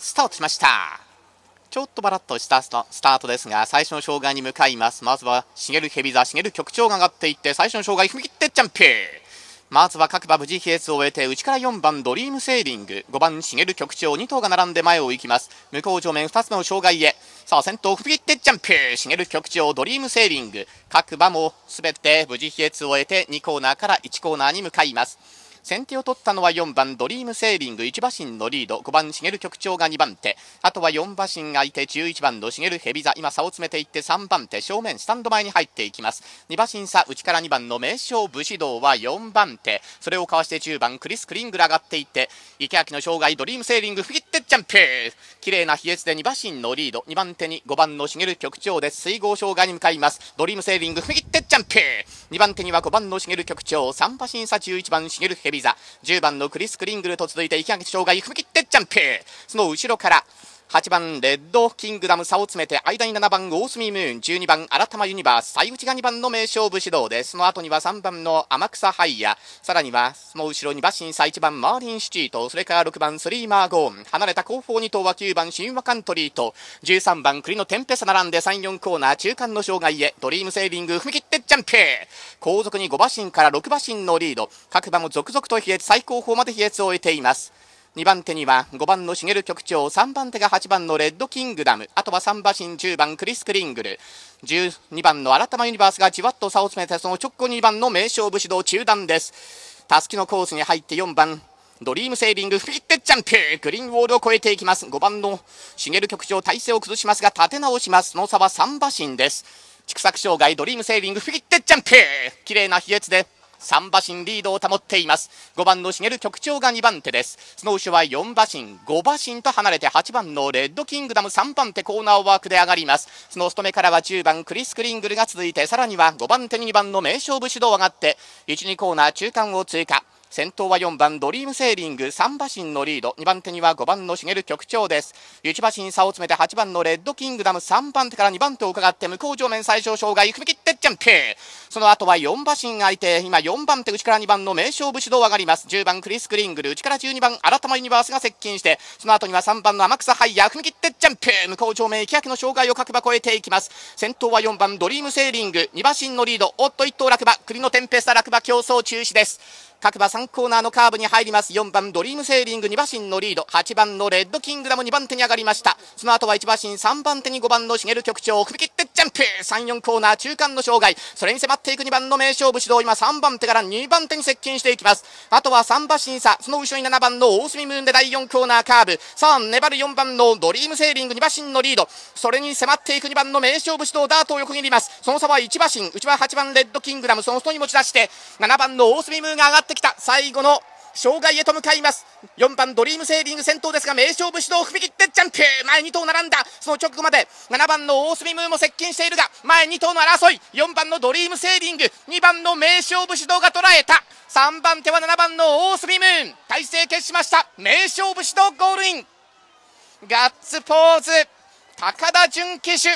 スタートしましたちょっとバラッとしたスタートですが最初の障害に向かいますまずは茂蛇座茂局長が上がっていって最初の障害踏み切ってジャンプまずは各馬無事比率を終えて内から4番ドリームセーリング5番茂局長2頭が並んで前を行きます向こう上面2つ目の障害へさあ先頭踏み切ってジャンプ茂局長ドリームセーリング各馬もすべて無事比率を終えて2コーナーから1コーナーに向かいます先手を取ったのは4番ドリームセービング1馬身のリード5番茂局長が2番手あとは4馬身相手11番の茂ヘビ座今差を詰めていって3番手正面スタンド前に入っていきます2馬身差内から2番の名勝武士道は4番手それをかわして10番クリス・クリング上がっていって池脇の生涯ドリームセーリング振りってジャンプ綺麗な比越で2馬身のリード2番手に5番の茂局長です水郷障害に向かいますドリームセーリング振りってジャンプ2番手には5番の茂局長3馬身差11番茂ヘビビザ10番のクリス・クリングルと続いて池垣長が行くきってジャンプその後ろから8番レッドキングダム差を詰めて間に7番大隅ムーン12番新玉ユニバース最内が2番の名勝負指導ですその後には3番の天草ハイヤさらにはその後ろに馬身差1番マーリンシティとそれから6番スリーマーゴーン離れた後方2頭は9番神話カントリーと13番栗のテンペサ並んで3、4コーナー中間の障害へドリームセービング踏み切ってジャンプ後続に5馬身から6馬身のリード各馬も続々と飛越最高峰まで飛越を終えています2番手には5番の茂局長3番手が8番のレッドキングダムあとは3馬身10番クリス・クリングル12番の新たなユニバースがじわっと差を詰めてその直後2番の名勝負指導中断ですたすきのコースに入って4番ドリームセービングフィッテジャンプグリーンウォールを越えていきます5番の茂局長体勢を崩しますが立て直しますその差は3馬身です畜作障害ドリームセービングフィッテジャンプ綺麗な飛越で3馬身リードを保っています5番の茂局長が2番手ですスノーシュは4馬身5馬身と離れて8番のレッドキングダム3番手コーナーワークで上がりますそのストメからは10番クリス・クリングルが続いてさらには5番手に2番の名勝負指導上がって12コーナー中間を通過先頭は4番ドリームセーリング3馬身のリード2番手には5番の茂局長です1馬身差を詰めて8番のレッドキングダム3番手から2番手を伺って向こう上面最小障害踏み切ってジャンプその後は4馬身相手、今4番手、内から2番の名勝武士道上がります。10番クリス・クリングル、内から12番、新玉ユニバースが接近して、その後には3番の天草ハイヤー、踏み切ってジャンプ向こう上面、行きけの障害を各馬越えていきます。先頭は4番、ドリームセーリング、2馬身のリード、おっと1頭落馬、栗のテンペスタ落馬競争中止です。各馬3コーナーのカーブに入ります4番ドリームセーリング2馬身のリード8番のレッドキングダム2番手に上がりましたその後は1馬身3番手に5番の茂局長踏み切っジャンプ !3、4コーナー中間の障害。それに迫っていく2番の名勝負指導。今3番手から2番手に接近していきます。あとは3馬身差。その後ろに7番の大隅ムーンで第4コーナーカーブ。さあ、粘る4番のドリームセーリング2馬身のリード。それに迫っていく2番の名勝負指導。ダートを横切ります。その差は1馬身。内は8番レッドキングダム。その外に持ち出して、7番の大隅ムーンが上がってきた。最後の障害へと向かいます4番ドリームセービング先頭ですが名勝負指導を踏み切ってジャンプ前2頭並んだその直後まで7番の大隅ムーも接近しているが前2頭の争い4番のドリームセービング2番の名勝負指導が捉えた3番手は7番の大隅ムーン体勢決しました名勝負指導ゴールインガッツポーズ高田純騎手